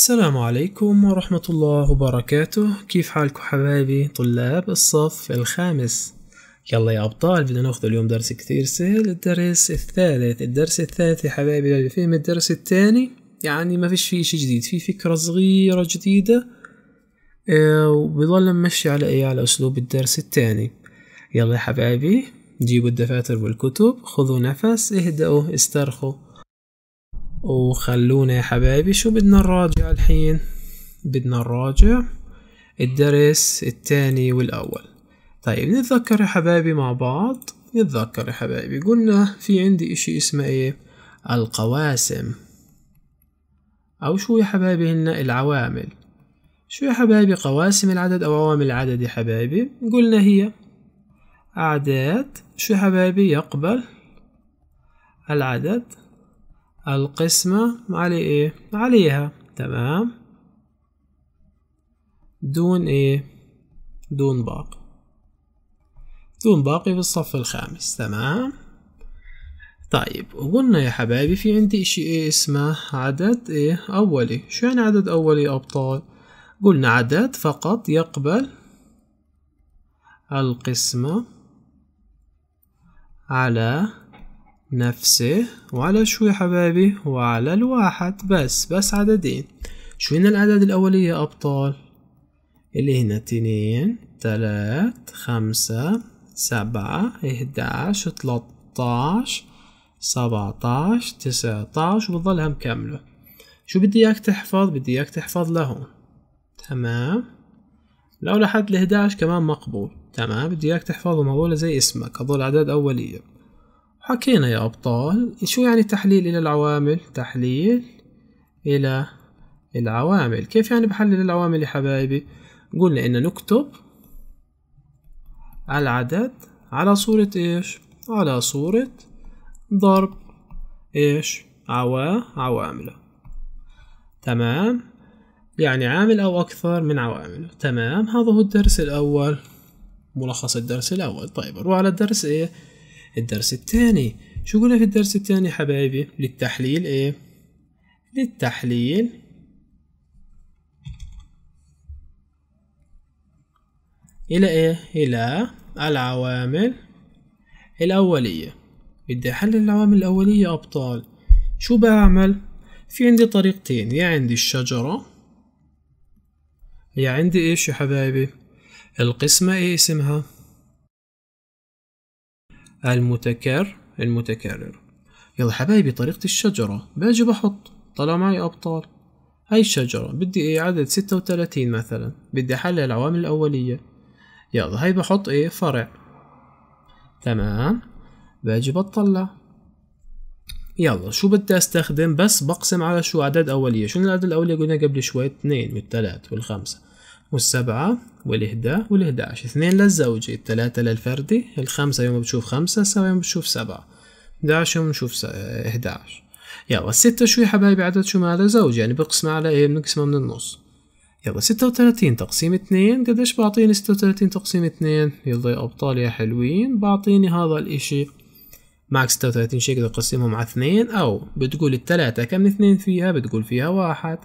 السلام عليكم ورحمة الله وبركاته كيف حالكم حبايبي طلاب الصف الخامس يلا يا أبطال بدنا ناخذ اليوم درس كثير سهل الدرس الثالث الدرس الثالث يا حبايبي للفهم الدرس الثاني يعني ما فيش فيه شيء جديد في فكرة صغيرة جديده آه وبضل نمشي على ايه على اسلوب الدرس الثاني يلا يا حبايبي جيبوا الدفاتر والكتب خذوا نفس اهدأوا استرخوا وخلونا يا حبايبي شو بدنا نراجع الحين بدنا نراجع الدرس الثاني والأول طيب نتذكر يا حبايبي مع بعض نتذكر يا حبايبي قلنا في عندي اشي اسمه ايه القواسم او شو يا حبايبي هن العوامل شو يا حبايبي قواسم العدد او عوامل العدد يا حبايبي قلنا هي اعداد شو يا حبايبي يقبل العدد القسمة علي ايه عليها تمام دون ايه دون باقي دون باقي في الصف الخامس تمام طيب وقلنا يا حبايبي في عندي اشي ايه اسمه عدد ايه اولي شو يعني عدد اولي يا ابطال قلنا عدد فقط يقبل القسمة على نفسه وعلى شو يا حبايبي وعلى الواحد بس بس عددين شو هنا الأعداد الأولية يا أبطال اللي هنا اتنين تلات خمسة سبعة اهداش تلاتاش سبعتاش تسعتاش وبتضلها مكملة شو بدي اياك تحفظ بدي اياك تحفظ لهون تمام لو لحد ال كمان مقبول تمام بدي اياك تحفظهم هذول زي اسمك هذول اعداد اوليه حكينا يا أبطال شو يعني تحليل إلى العوامل تحليل إلى العوامل كيف يعني بحلل العوامل يا حبايبي قلنا إن نكتب العدد على صورة إيش على صورة ضرب إيش عوا عوامله تمام يعني عامل أو أكثر من عوامله تمام هذا هو الدرس الأول ملخص الدرس الأول طيب نروح على الدرس إيه الدرس الثاني شو قلنا في الدرس الثاني حبايبي للتحليل ايه للتحليل الى ايه الى العوامل الاوليه بدي احلل العوامل الاوليه يا ابطال شو بعمل في عندي طريقتين يا عندي الشجره يا عندي ايش يا حبايبي القسمه ايه اسمها المتكرر المتكرر يلا حبايبي طريقة الشجرة باجي بحط طلع معي أبطال هاي الشجرة بدي إيه عدد ستة وتلاتين مثلا بدي أحلل العوامل الأولية يلا هاي بحط إيه فرع تمام باجي بطلع يلا شو بدي استخدم بس بقسم على شو اعداد اوليه شو الاعداد الاوليه قلنا قبل شوي اتنين والتلات والخمسه والسبعة والإهدا والإحدى عشر اثنين للزوجي الثلاثة للفردي الخمسة يوم بتشوف خمسة السبعة يوم بتشوف سبعة إحدى عشر يوم بتشوف آه، إحدى عشر يلا الستة شو يا حبايبي عدد شو ما هذا زوج يعني بقسم على إيه بنقسمه من النص يلا ستة وثلاثين تقسيم اتنين قديش بعطيني ستة وثلاثين تقسيم اتنين يلا يا أبطال يا حلوين بعطيني هذا الإشي معك ستة وثلاثين شيء أقسمهم على اثنين أو بتقول التلاتة كم اثنين فيها بتقول فيها واحد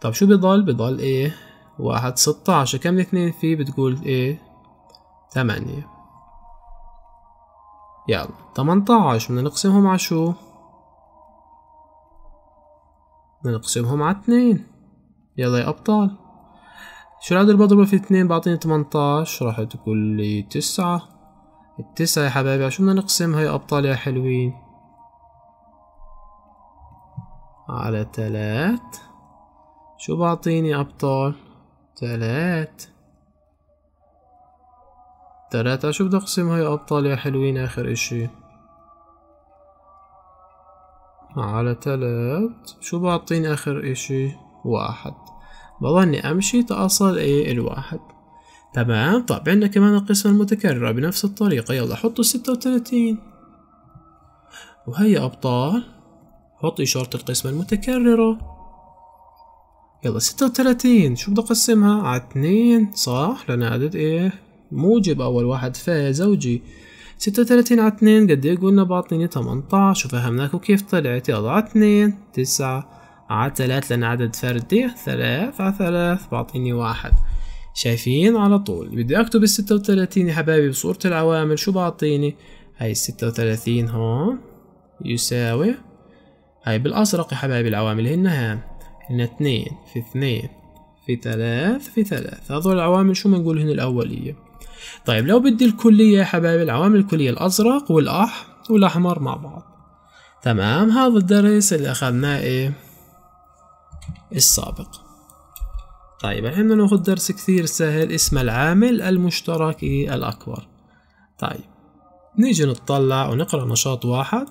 طب شو بضل بضل إيه واحد ستاشر كم الاثنين فيه بتقول ايه ثمانية يلا تمنتاعش بدنا نقسمهم على شو بدنا نقسمهم على اثنين يلا يا ابطال شو العدد اللي بضربه في اثنين بعطيني تمنتاش راح تقول لي تسعة التسعة يا حبايبي عشو شو بدنا نقسمها يا ابطال يا حلوين على تلات شو بعطيني ابطال تلات تلاتة شو بدي اقسم هاي أبطال يا حلوين آخر إشي على تلات شو بعطيني آخر إشي واحد بظني أمشي تأصل إيه الواحد تمام طب عندنا كمان القسمة المتكررة بنفس الطريقة يلا حطوا ستة وتلاتين وهي أبطال حط إشارة القسمة المتكررة يلا ستة وتلاتين شو بدي اقسمها على آه، اتنين صح لان عدد ايه موجب اول واحد زوجي ستة وتلاتين على اتنين قد ايه قلنا بعطيني تمنتاش وفهمناك وكيف طلعت يلا على اتنين تسعة على ثلاث لان عدد فردي ثلاث على ثلاث بعطيني واحد شايفين على طول بدي اكتب الستة وتلاتين يا حبايبي بصورة العوامل شو بعطيني هاي الستة وتلاتين هون يساوي هاي بالازرق يا حبايبي العوامل هن هام هنا اثنين في اثنين في ثلاث في ثلاث هذول العوامل شو بنقول هنا الأولية طيب لو بدي الكلية يا حبايبي العوامل الكلية الأزرق والأح والأحمر مع بعض تمام هذا الدرس اللي أخذناه إيه السابق طيب الحين بدنا ناخذ درس كثير سهل اسمه العامل المشترك إيه؟ الأكبر طيب نيجي نطلع ونقرأ نشاط واحد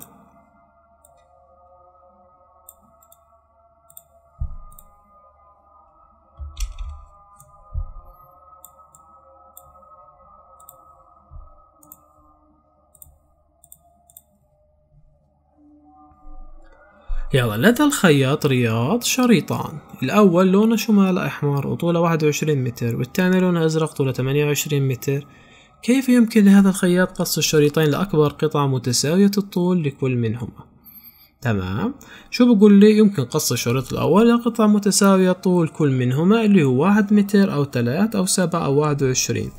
يلا لدى الخياط رياض شريطان الأول لونه شمال أحمر وطوله واحد وعشرين متر والثاني لونه أزرق طوله ثمانية وعشرين متر كيف يمكن لهذا الخياط قص الشريطين لأكبر قطع متساوية الطول لكل منهما؟ تمام شو بقول لي يمكن قص الشريط الأول لقطع متساوية طول كل منهما اللي هو واحد متر أو ثلاث أو سبعة أو واحد وعشرين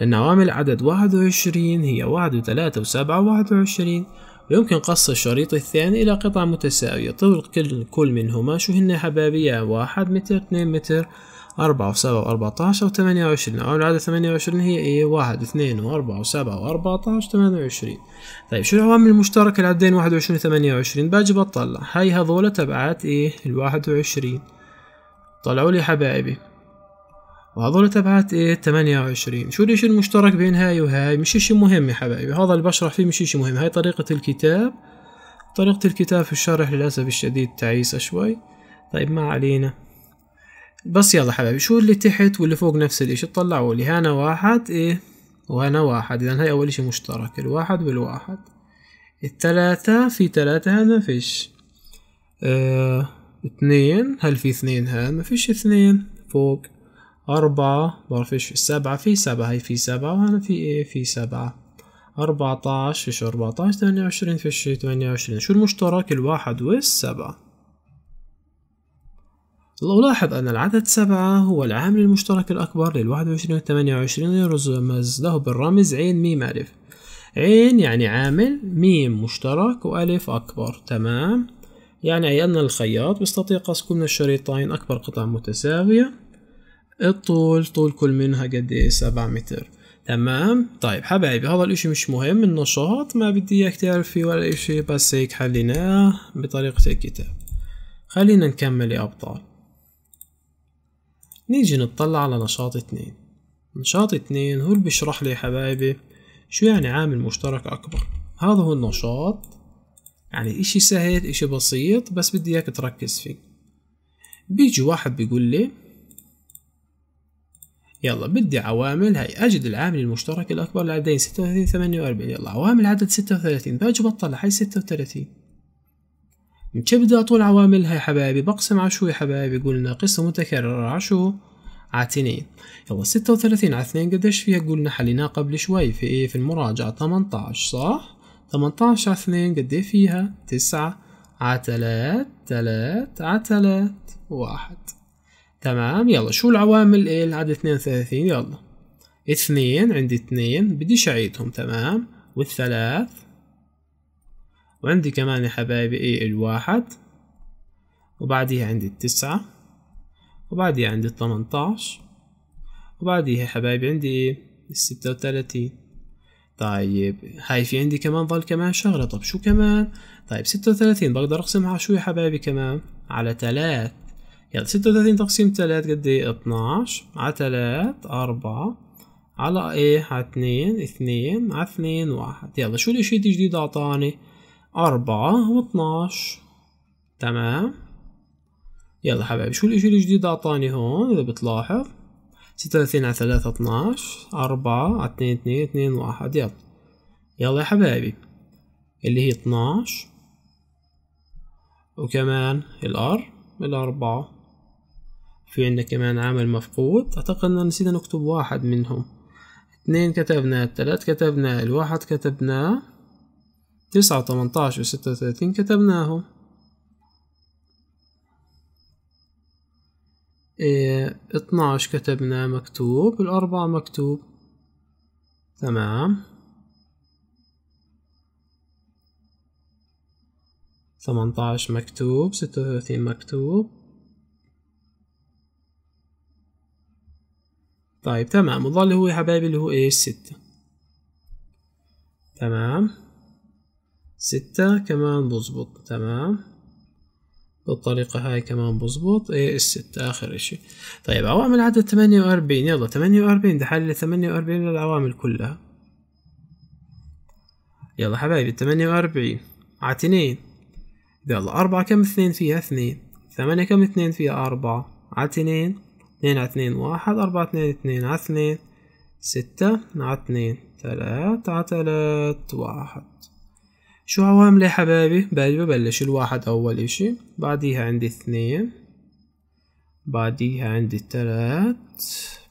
لأن عوامل عدد واحد وعشرين هي واحد وثلاثة وسبعة وواحد وعشرين يمكن قص الشريط الثاني إلى قطع متساوية طول كل, كل منهما شهن حبابية واحد متر اثنين متر أربعة وسبعة عشر وثمانية وعشرين أو العدد ثمانية وعشرين هي إيه واحد اثنين وأربعة وسبعة عشر ثمانية وعشرين طيب شو العوامل المشتركة العددين واحد وعشرين وثمانية وعشرين باجي بطلع هاي هذول تبعات إيه الواحد وعشرين طلعوا لي حبايبي وهذول تبعت ايه 28 شو الاشي المشترك بين هاي وهاي مش اشي مهم يا حبايبي هذا اللي بشرح فيه مش اشي مهم هاي طريقة الكتاب طريقة الكتاب في الشرح للأسف الشديد تعيسة شوي طيب ما علينا بس يلا حبايبي شو اللي تحت واللي فوق نفس الاشي طلعوا لي هنا واحد ايه وهنا واحد اذا هاي اول اشي مشترك الواحد والواحد التلاتة في تلاتة هنا ما فيش اه اثنين هل في اثنين هنا ما فيش اثنين فوق أربعة بعرفش السبعة في سبعة هي في سبعة وهنا في إيه في سبعة أربعة عشر فيش عشر ثمانية وعشرين فيش ثمانية وعشرين شو المشترك الواحد والسبعة ألاحظ أن العدد سبعة هو العامل المشترك الأكبر للواحد وعشرين والثمانية وعشرين يرمز له بالرمز عين ميم ألف عين يعني عامل ميم مشترك وألف أكبر تمام يعني أي أن الخياط بيستطيع قص كل من الشريطين أكبر قطع متساوية الطول طول كل منها قد ايه 7 متر تمام طيب حبايبي هذا الاشي مش مهم النشاط ما بدي اياك تعرف فيه ولا اشي بس هيك حليناه بطريقة الكتاب خلينا نكمل يا ابطال نيجي نطلع على نشاط اتنين نشاط اتنين هو اللي بيشرح لي يا حبايبي شو يعني عامل مشترك اكبر هذا هو النشاط يعني اشي سهل اشي بسيط بس بدي اياك تركز فيه بيجي واحد بيقول لي يلا بدي عوامل هاي اجد العامل المشترك الاكبر لعددين ستة وثلاثين ثمانية وأربعين يلا عوامل عدد ستة وثلاثين باجي بطلع هاي ستة وثلاثين كيف بدي اطول عوامل هاي حبايبي بقسم على شو يا حبايبي قلنا قسمة متكررة على شو على 2 يلا ستة وثلاثين على 2 قديش فيها قلنا حليناها قبل شوي في ايه في المراجعة تمنتاش صح تمنتاش على 2 قد إيه فيها تسعة على تلات 3 على 3 واحد تمام يلا شو العوامل ايه اللي اثنين 32 يلا اثنين عندي اثنين بديش اعيدهم تمام والثلاث وعندي كمان يا حبايبي ايه الواحد وبعديها عندي التسعة وبعديها عندي التمنتاش وبعديها يا حبايبي عندي ايه الستة وثلاثين طيب هاي في عندي كمان ضل كمان شغلة طب شو كمان طيب ستة وثلاثين بقدر أقسمها على شو يا حبايبي كمان على تلات يلا ستة وثلاثين تقسيم تلات قد ايه اتناش على تلات أربعة على ايه على اتنين اثنين على اثنين واحد يلا شو الاشي الجديد اعطاني أربعة واتناش تمام يلا حبايبي شو الاشي الجديد اعطاني هون اذا بتلاحظ ستة وثلاثين على ثلاثة اتناش أربعة على اتنين اتنين اتنين واحد يلا يلا يا حبايبي اللي هي اتناش وكمان الار الأربعة في عندنا كمان عامل مفقود أعتقد اننا نسينا نكتب واحد منهم اثنين كتبناه الثلاث كتبناه الواحد كتبناه تسعة تمنتاش وستة وثلاثين كتبناهم إيه، اثناش كتبنا مكتوب الأربعة مكتوب تمام ثمنتاش مكتوب ستة وثلاثين مكتوب طيب تمام وظل هو يا حبايبي اللي هو ايش ستة تمام ستة كمان بظبط تمام بالطريقة هاي كمان بزبط ايه الستة آخر اشي طيب عوامل عدد ثمانية وأربعين يلا ثمانية وأربعين ده حل ثمانية وأربعين للعوامل كلها يلا حبايبي ثمانية وأربعين ع اتنين يلا أربعة كم اثنين فيها اثنين ثمانية كم اثنين فيها أربعة ع اتنين اثنين على اثنين واحد أربعة اثنين اثنين على اثنين ستة على اثنين تلات على تلات واحد شو عوامل يا حبايبي باجي ببلش الواحد أول إشي بعديها عندي اثنين بعديها عندي تلات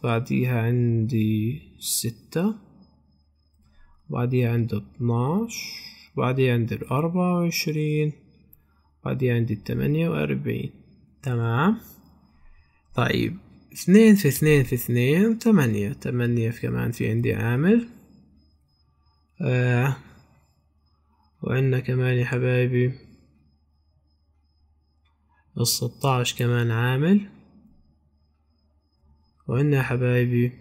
بعديها عندي ستة بعديها عندي اتناش بعديها عندي الأربعة وعشرين بعديها عندي التمانية وأربعين تمام طيب اثنين في اثنين في اثنين تمانية تمانية في كمان في عندي عامل آه وعندنا كمان يا حبايبي الستاعش كمان عامل وعندنا يا حبايبي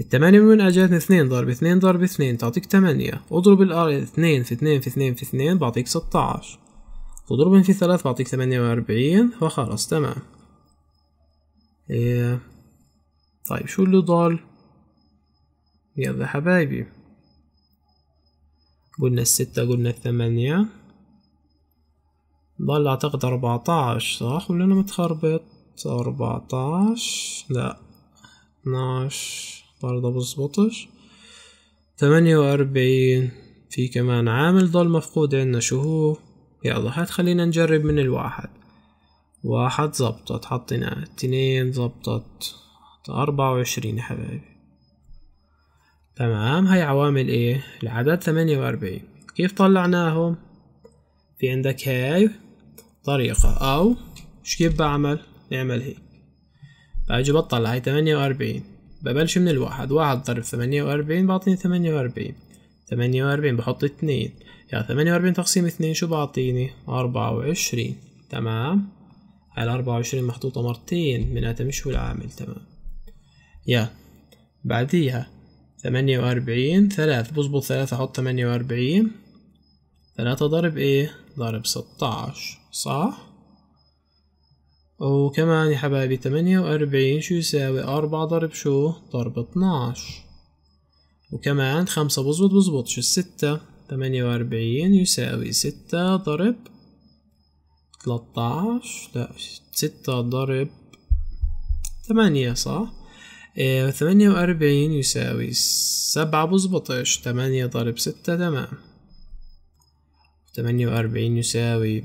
الثمانية من أجات اثنين ضرب اثنين ضرب اثنين تعطيك تمانية اضرب الار اثنين في اثنين في اثنين في اثنين بعطيك ستاعش تضربهم في ثلاث بعطيك ثمانية وأربعين وخلاص تمام إيه طيب شو اللي ضال يلا حبايبي قلنا الستة قلنا الثمانية ضل أعتقد أربعتاش صح ولا أنا متخربط أربعتاش لا اتناش برضه بزبطش ثمانية وأربعين في كمان عامل ضل مفقود عنا شو هو يلا هات خلينا نجرب من الواحد واحد زبطت حطينا اتنين زبطت أربعة وعشرين يا حبايبي تمام هاي عوامل ايه العدد ثمانية وأربعين كيف طلعناهم في عندك هاي طريقة أو مش كيف بعمل نعمل هيك باجي بطلع هاي تمانية وأربعين ببلش من الواحد واحد ضرب ثمانية وأربعين بعطيني ثمانية وأربعين ثمانية وأربعين بحط اتنين يعني ثمانية وأربعين تقسيم اتنين شو بعطيني أربعة وعشرين تمام على أربعة وعشرين محطوطة مرتين مش هو العامل تمام يا بعديها ثمانية وأربعين ثلاث بظبط ثلاثة أحط ثمانية وأربعين ثلاثة ضرب إيه ضرب ستاعش صح وكمان يا حبايبي ثمانية وأربعين شو يساوي أربعة ضرب شو ضرب اتناش وكمان خمسة بظبط بظبطش الستة ثمانية وأربعين يساوي ستة ضرب 13 لا ستة ضرب 8 صح آه، ثمانية وأربعين يساوي سبعة بزبطش ثمانية ضرب ستة تمام ثمانية وأربعين يساوي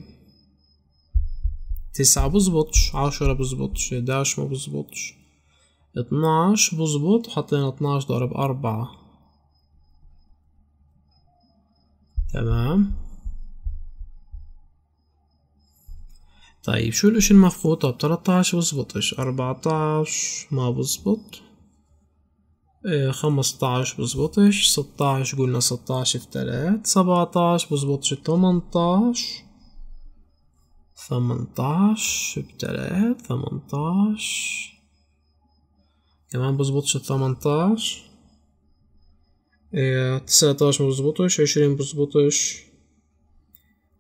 تسعة بزبطش عشرة بزبطش 11 ما بزبطش 12 بزبط حطينا 12 ضرب أربعة تمام طيب شو الاشي المفقود طب 13 بزبطش 14 ما بزبط 15 إيه، بزبطش 16 قلنا 16 في 3 17 بزبطش 18 18 في 3 18 كمان بزبطش 18 19 إيه، بزبطش 20 بزبطش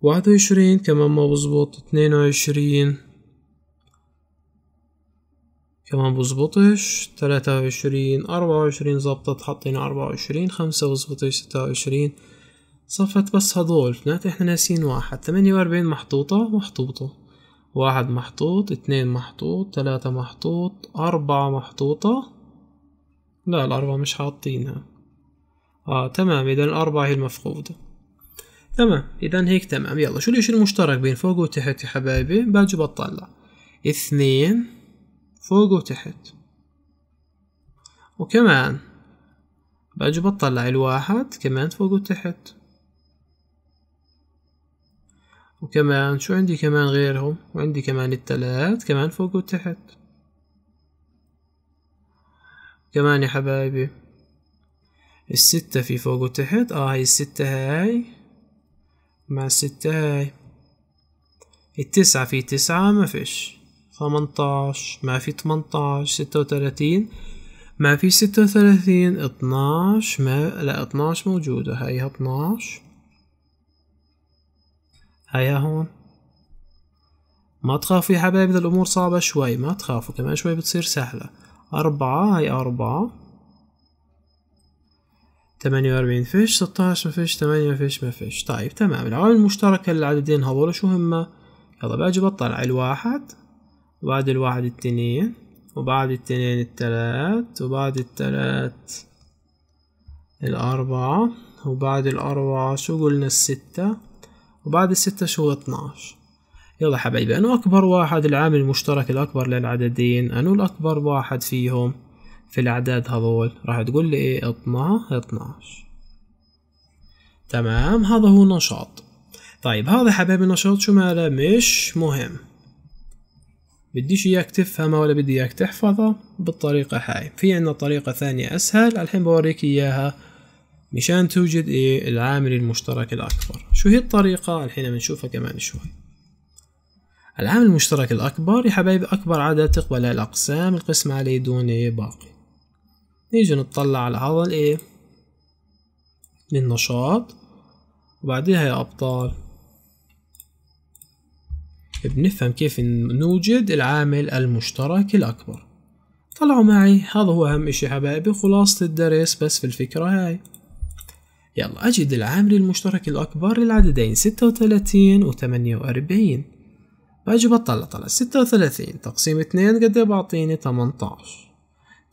واحد وعشرين كمان ما بزبط اتنين وعشرين كمان بزبطش تلاتة وعشرين أربعة وعشرين زبطت حطينا أربعة وعشرين خمسة بزبطش ستة وعشرين صفت بس هدول معناتها احنا ناسين واحد ثمانية وأربعين محطوطة محطوطة واحد محطوط اتنين محطوط تلاتة محطوط أربعة محطوطة لا الأربعة مش حاطينها اه تمام إذا الأربعة هي المفقودة تمام اذا هيك تمام يلا شو الاشي المشترك بين فوق وتحت يا حبايبي باجي بطلع اثنين فوق وتحت وكمان باجي بطلع الواحد كمان فوق وتحت وكمان شو عندي كمان غيرهم وعندي كمان التلات كمان فوق وتحت كمان يا حبايبي الستة في فوق وتحت اه هي الستة هاي مع الستة هاي التسعة في تسعة ما فيش خمنتاش ما في تمنتاش ستة وثلاثين ما في ستة وثلاثين اتناش ما لا اتناش موجودة هيها اتناش هيا هون ما تخافوا يا حبايبي الأمور صعبة شوي ما تخافوا كمان شوي بتصير سهلة أربعة هاي أربعة تمانية وأربعين فيش ثمانية ما فيش ما فيش طيب تمام العوامل المشتركة للعددين هذول شو هما يلا باجي بطلع الواحد وبعد الواحد التنين وبعد التنين التلات وبعد التلات الأربعة وبعد الأربعة شو قلنا الستة وبعد الستة شو اتناش يلا حبايبي أنو أكبر واحد العامل المشترك الأكبر للعددين أنو الأكبر واحد فيهم في الأعداد هذول راح تقول لي إيه 12 12 تمام هذا هو نشاط طيب هذا حبايبي النشاط شو ماله مش مهم بديش اياك تفهمه ولا بدي اياك تحفظه بالطريقة هاي في عنا طريقة ثانية اسهل الحين بوريك اياها مشان توجد ايه العامل المشترك الاكبر شو هي الطريقة الحين بنشوفها كمان شوي العامل المشترك الاكبر يا حبايبي اكبر عدد تقبل الاقسام القسم عليه دون إيه؟ باقي نيجي نطلع على هذا الايه من نشاط وبعدها يا أبطال بنفهم كيف نوجد العامل المشترك الأكبر طلعوا معي هذا هو أهم إشي حبايبي خلاصة الدرس بس في الفكرة هاي يلا أجد العامل المشترك الأكبر للعددين ستة وثلاثين وثمانية وأربعين باجي بطلع طلع ستة وثلاثين تقسيم اتنين قد بعطيني تمنتاش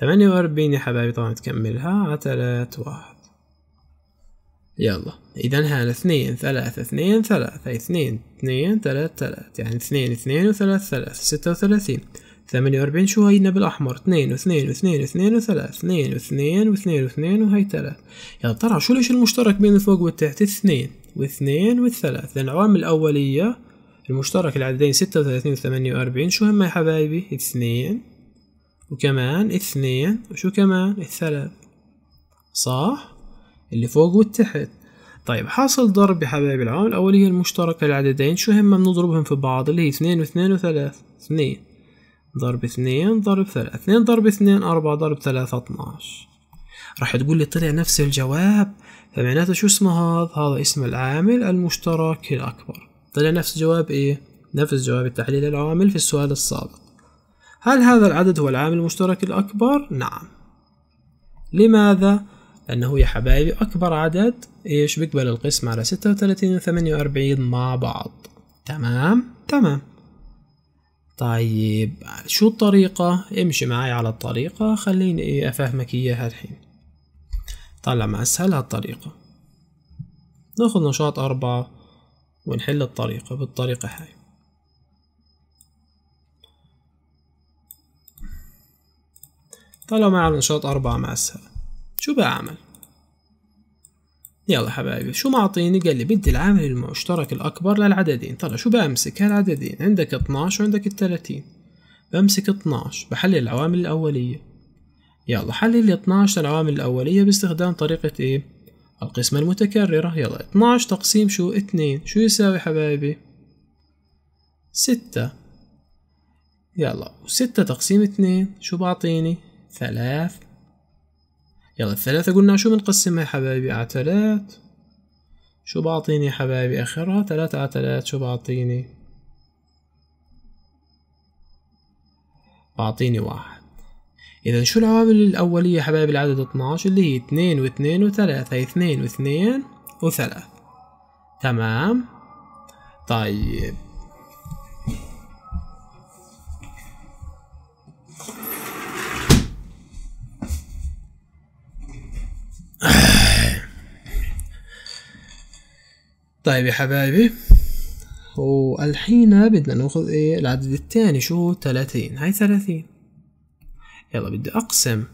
ثمانية وأربعين يا حبايبي طبعا تكملها على تلات واحد يلا إذا هنا اثنين ثلاثة اثنين ثلاثة اثنين اثنين ثلاث ثلاث يعني اثنين اثنين وثلاث ثلاث ستة وثلاثين ثمانية وأربعين شو هينا بالأحمر اثنين واثنين واثنين واثنين وثلاث اثنين واثنين واثنين واثنين وهي ثلاث يا ترى شو ليش المشترك بين الفوق والتحت اثنين واثنين والثلاث لأن العوامل الأولية المشترك العددين ستة وثلاثين وثمانية وأربعين شو هما يا حبايبي اثنين وكمان اثنين وشو كمان الثلاث صح اللي فوق والتحت طيب حاصل ضرب يا حبايبي العمل الأولية المشتركة العددين شو هم بنضربهم في بعض اللي هي اثنين واثنين وثلاث اثنين ضرب اثنين ضرب ثلاث اثنين ضرب اثنين أربعة ضرب ثلاثة اتناش راح تقول لي طلع نفس الجواب فمعناته شو اسمه هذا هذا اسم العامل المشترك الأكبر طلع نفس جواب ايه نفس جواب التحليل العامل في السؤال السابق هل هذا العدد هو العامل المشترك الأكبر؟ نعم لماذا؟ لأنه يا حبايبي أكبر عدد إيش بيقبل القسم على ستة وتلاتين وثمانية وأربعين مع بعض تمام؟ تمام طيب شو الطريقة؟ امشي معي على الطريقة خليني إيه أفهمك إياها الحين طلع مع أسهل هالطريقة ناخد نشاط أربعة ونحل الطريقة بالطريقة هاي طالما على نشاط أربعة مع السهل شو بعمل؟ يلا حبايبي شو معطيني قال لي بدي العامل المشترك الأكبر للعددين طلع شو بأمسك هالعددين عندك 12 وعندك 30 بأمسك 12 بحلل العوامل الأولية يلا حلل 12 العوامل الأولية باستخدام طريقة إيه؟ القسمة المتكررة يلا 12 تقسيم شو 2 شو يساوي حبايبي؟ 6 يلا 6 تقسيم 2 شو بعطيني ثلاث يلا الثلاثة قلنا شو بنقسمها يا حبايبي على تلات شو بعطيني حبايبي آخرها تلاتة على تلات شو بعطيني بعطيني واحد إذا شو العوامل الأولية حبايبي العدد 12 اللي هي اثنين واثنين وثلاثة هي اثنين واثنين وثلاث تمام طيب طيب يا حبايبي والحين بدنا ناخذ ايه العدد الثاني شو ثلاثين هاي ثلاثين يلا بدي اقسم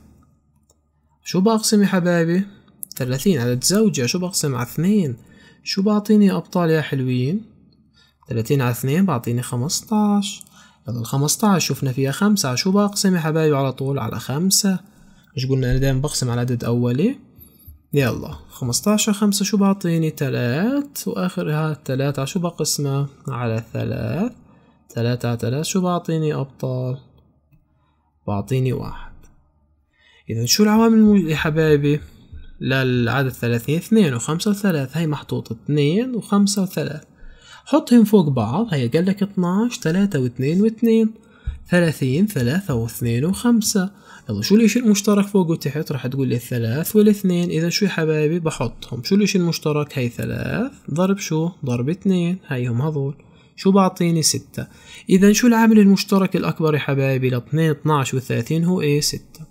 شو بقسم يا حبايبي ثلاثين عدد زوجة شو بقسم على اثنين شو بعطيني يا ابطال يا حلوين ثلاثين على اثنين بعطيني 15 يلا 15 شفنا فيها خمسة شو بقسم يا حبايبي على طول على خمسة مش قلنا انا دايما بقسم على عدد اولي يلا 15 خمسة شو بعطيني تلات وآخرها 3 شو بقسمه على ثلاث تلاتة على 3 شو بعطيني أبطال بعطيني واحد إذا شو العوامل يا حبايبي للعدد ثلاثين اثنين وخمسة وثلاث هاي محطوطة اثنين وخمسة وثلاث حطهم فوق بعض هي قال لك و2 واثنين واثنين ثلاثين ثلاثة واثنين وخمسة يلا شو الاشي المشترك فوق وتحت راح تقول لي الثلاث والاثنين اذا شو يا حبايبي بحطهم شو الاشي المشترك هاي ثلاث ضرب شو ضرب اثنين هم هذول شو بعطيني ستة اذا شو العامل المشترك الاكبر يا حبايبي لاثنين اتناش وثلاثين هو ايه ستة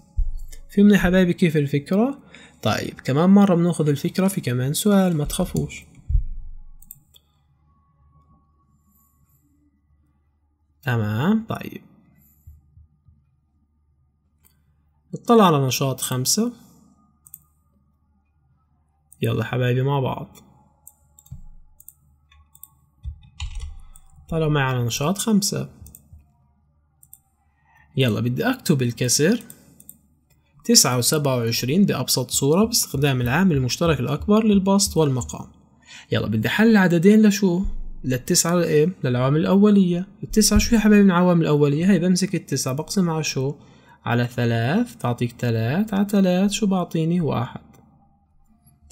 فهمني يا حبايبي كيف الفكرة طيب كمان مرة بناخذ الفكرة في كمان سؤال ما تخافوش تمام طيب نطلع على نشاط خمسة يلا حبايبي مع بعض طلعوا معي على نشاط خمسة يلا بدي أكتب الكسر تسعة وسبعة وعشرين بأبسط صورة باستخدام العامل المشترك الأكبر للبسط والمقام يلا بدي حل عددين لشو؟ للتسعة لإيه؟ للعوامل الأولية التسعة شو يا حبايبي من العوامل الأولية؟ هي بمسك التسعة بقسم على شو؟ على ثلاث تعطيك ثلاث على ثلاث شو بعطيني واحد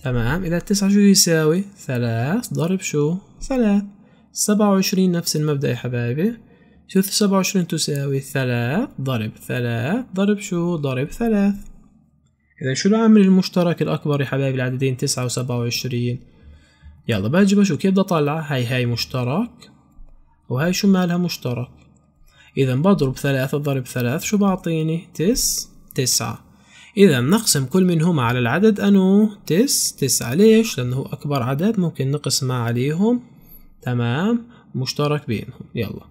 تمام إذا التسعة شو يساوي ثلاث ضرب شو ثلاث سبعة وعشرين نفس المبدأ يا حبايبي شو سبعة وعشرين تساوي ثلاث ضرب ثلاث ضرب شو ضرب ثلاث إذا شو العامل المشترك الأكبر يا حبايبي العددين تسعة وسبعة وعشرين يلا بجي بشوف كيف بدي أطلع هاي هاي مشترك وهاي شو مالها مشترك إذا بضرب ثلاثة ضرب ثلاث شو بعطيني تس تسعة إذا نقسم كل منهما على العدد أنو تس تسعة ليش؟ لأنه أكبر عدد ممكن نقسمه عليهم تمام مشترك بينهم يلا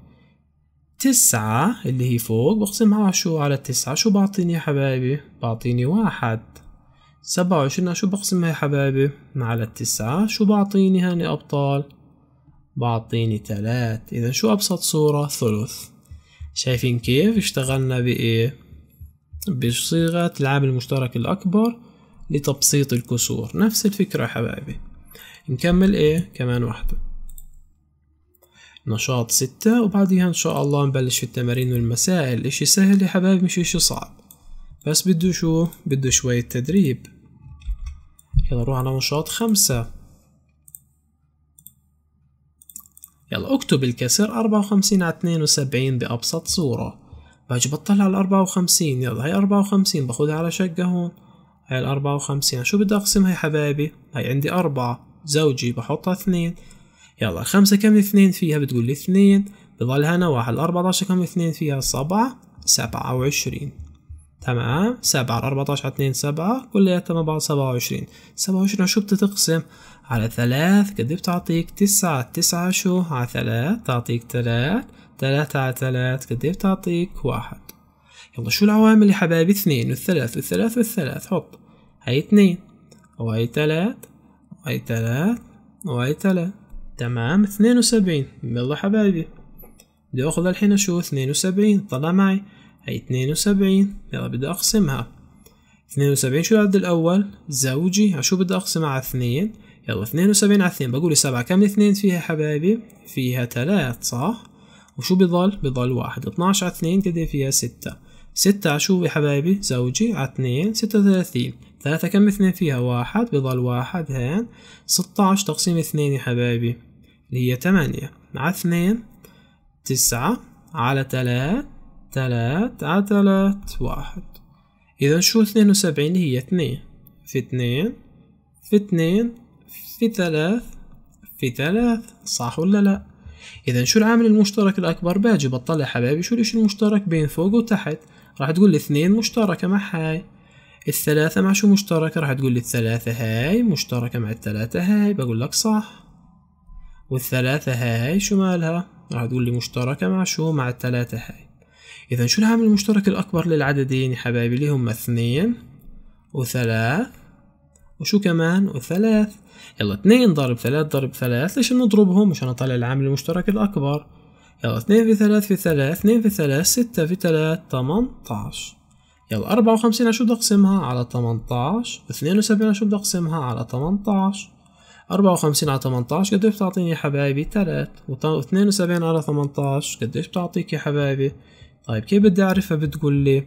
تسعة اللي هي فوق بقسمها على شو على تسعة شو بعطيني يا حبايبي؟ بعطيني واحد سبعة وعشرين شو بقسمها يا حبايبي؟ على التسعة شو بعطيني هاني أبطال؟ بعطيني تلات إذا شو أبسط صورة؟ ثلث شايفين كيف اشتغلنا بايه بصيغة العامل المشترك الأكبر لتبسيط الكسور نفس الفكرة حبايبي نكمل ايه كمان واحدة نشاط ستة وبعديها ان شاء الله نبلش في التمارين والمسائل اشي سهل يا حبايبي مش اشي صعب بس بده شو بده شوية تدريب يلا نروح على نشاط خمسة يلا اكتب الكسر أربعة وخمسين على 72 وسبعين بأبسط صورة باجي بطلع على 54 وخمسين يلا هاي أربعة وخمسين باخدها على شقة هون هاي الأربعة وخمسين شو بدي أقسمها يا حبايبي هاي عندي أربعة زوجي بحطها اثنين يلا خمسة كم اثنين فيها بتقول لي اثنين بضلها نواحي الأربعة عشر كم اثنين فيها سبعة سبعة وعشرين تمام سبعة 14 عشر على اثنين سبعة كلياتها مع بعض سبعة وعشرين سبعة وعشرين شو بتتقسم على ثلاث قد بتعطيك تسعة تسعة شو على ثلاث تعطيك ثلاث ثلاثة على ثلاث قد بتعطيك واحد يلا شو العوامل يا حبايبي اثنين والثلاث والثلاث والثلاث حط هاي اثنين وهي ثلاث وهي ثلاث وهي ثلاث تمام اثنين وسبعين يلا حبايبي بدي اخذ الحين شو اثنين وسبعين طلع معي هي اثنين وسبعين يلا بدي اقسمها اثنين وسبعين شو العدد الاول زوجي شو بدي اقسمها على اثنين يلا اثنين وسبعين على اثنين بقول سبعة كم اثنين فيها حبايبي فيها ثلاث صح وشو بضل بضل واحد اتناش على اثنين كده فيها ستة ستة على شو يا حبايبي زوجي على اثنين ستة وثلاثين ثلاثة كم اثنين فيها واحد بضل واحد هان ستاعش تقسيم اثنين يا حبايبي اللي هي تمانية على اثنين تسعة على تلات تلات على تلات واحد إذا شو اثنين وسبعين هي اثنين في اثنين في اثنين في ثلاث في ثلاث صح ولا لا اذا شو العامل المشترك الاكبر باجي بطلع حبايبي شو الاشي المشترك بين فوق وتحت راح تقول لي اثنين مشتركة مع هاي الثلاثة مع شو مشتركة راح تقول لي الثلاثة هاي مشتركة مع الثلاثة هاي بقول لك صح والثلاثة هاي شو مالها راح تقول لي مشتركة مع شو مع الثلاثة هاي إذا شو العامل المشترك الأكبر للعددين يا حبايبي اللي هم اثنين وثلاث وشو كمان وثلاث يلا اثنين ضرب ثلاث ضرب ثلاث ليش نضربهم مشان اطلع العامل المشترك الاكبر يلا اثنين في ثلاث في ثلاث اثنين في ثلاث ستة في ثلاث تمنتاش يلا أربعة وخمسين على شو بدي أقسمها على تمنتاش اثنين وسبعين على شو بدي أقسمها على تمنتاش أربعة وخمسين على تمنتاش قديش بتعطيني يا حبايبي ثلاث واثنين وسبعين على تمنتاش قديش بتعطيك يا حبايبي طيب كيف بدي أعرفها بتقول لي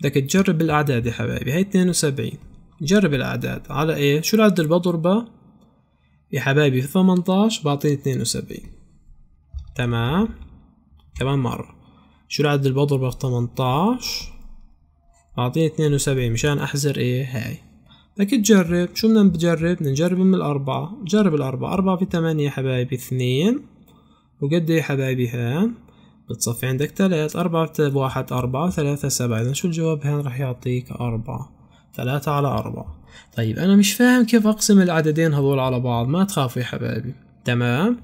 بدك تجرب الأعداد يا حبايبي هي اثنين وسبعين جرب الأعداد على إيه شو العدد اللي بضربه يا حبايبي في 18 بعطيني 72 تمام كمان مرة شو العدد اللي بضربه في 18 بعطيني 72 مشان أحزر إيه هاي بدك تجرب شو بدنا نجرب بدنا نجرب من الأربعة جرب الأربعة أربعة في 8 يا حبايبي اثنين وقد إيه حبايبي هان بتصفي عندك تلات أربعة واحد أربعة ثلاثة سبعة إذا شو الجواب هان راح يعطيك أربعة ثلاثة على أربعة طيب أنا مش فاهم كيف أقسم العددين هذول على بعض ما تخافوا يا حبايبي تمام